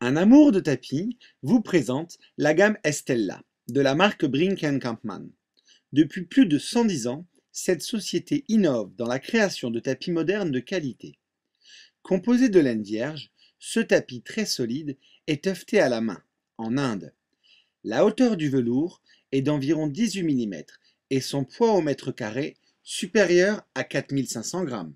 Un amour de tapis vous présente la gamme Estella de la marque Brink Kampmann. Depuis plus de 110 ans, cette société innove dans la création de tapis modernes de qualité. Composé de laine vierge, ce tapis très solide est tufté à la main, en Inde. La hauteur du velours est d'environ 18 mm et son poids au mètre carré supérieur à 4500 grammes.